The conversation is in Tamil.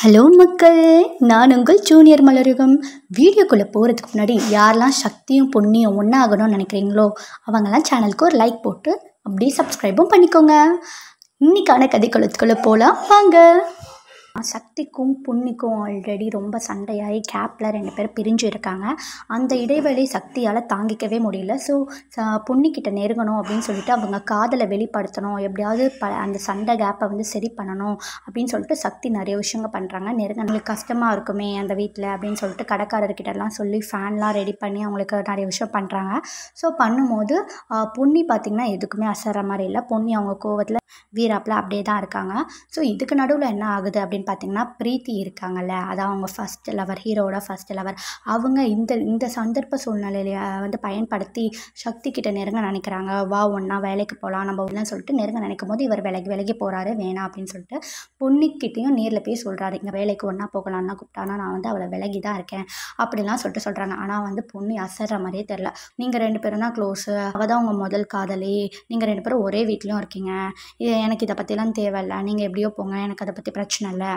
ஹலோ மக்கள் நான் உங்கள் ஜூனியர் மலருகம் வீடியோக்குள்ளே போகிறதுக்கு முன்னாடி யாரெல்லாம் சக்தியும் பொண்ணியும் ஒன்றாகணும்னு நினைக்கிறீங்களோ அவங்கெல்லாம் சேனலுக்கு ஒரு லைக் போட்டு அப்படியே சப்ஸ்கிரைபும் பண்ணிக்கோங்க இன்றைக்கான குளத்துக்குள்ளே போகலாம் வாங்க சக்திக்கும் புண்ணிக்கும் ஆல்ரெடி ரொம்ப சண்டையாகி கேப்பில் ரெண்டு பேரும் பிரிஞ்சு இருக்காங்க அந்த இடைவெளி சக்தியால் தாங்கிக்கவே முடியல ஸோ புண்ணிக்கிட்ட நெருங்கணும் அப்படின்னு சொல்லிட்டு அவங்க காதலை வெளிப்படுத்தணும் எப்படியாவது ப அந்த சண்டை கேப்பை வந்து சரி பண்ணணும் அப்படின்னு சொல்லிட்டு சக்தி நிறைய விஷயங்கள் பண்ணுறாங்க நெருங்கினவங்களுக்கு கஷ்டமாக இருக்குமே அந்த வீட்டில் அப்படின்னு சொல்லிட்டு கடைக்காரர்கிட்டலாம் சொல்லி ஃபேன்லாம் ரெடி பண்ணி அவங்களுக்கு நிறைய விஷயம் பண்ணுறாங்க ஸோ பண்ணும்போது பொன்னி பார்த்திங்கன்னா எதுக்குமே அசர மாதிரி இல்லை பொண்ணி அவங்க கோவத்தில் வீராப்பில் அப்படியே தான் இருக்காங்க ஸோ இதுக்கு நடுவில் என்ன ஆகுது அப்படின்னு பார்த்திங்கன்னா பிரீத்தி இருக்காங்கல்ல அதான் அவங்க ஃபஸ்ட் லவர் ஹீரோவோட ஃபஸ்ட் லவர் அவங்க இந்த இந்த சந்தர்ப்ப சூழ்நிலையில வந்து பயன்படுத்தி சக்தி கிட்ட நெருங்க நினைக்கிறாங்க வா ஒன்றா வேலைக்கு போகலாம் நம்ம ஒன்றும் சொல்லிட்டு நெருங்க நினைக்கும் போது இவர் விலகி விலகி போகிறாரு வேணாம் அப்படின்னு சொல்லிட்டு பொண்ணுக்கிட்டையும் நேரில் போய் சொல்கிறாரு இங்கே வேலைக்கு ஒன்றா போகலான்னா கூப்பிட்டானா நான் வந்து அவளை விலகி தான் இருக்கேன் அப்படிலாம் சொல்லிட்டு சொல்கிறாங்க ஆனால் வந்து பொண்ணு அசர்ற மாதிரியே தெரில நீங்கள் ரெண்டு பேரும் தான் க்ளோஸு அவள் தான் உங்கள் முதல் காதலி நீங்கள் ரெண்டு பேரும் ஒரே வீட்லேயும் இருக்கீங்க எனக்கு இதை பற்றிலாம் தேவையில்லை நீங்கள் எப்படியோ போங்க எனக்கு அதை பற்றி பிரச்சனை இல்லை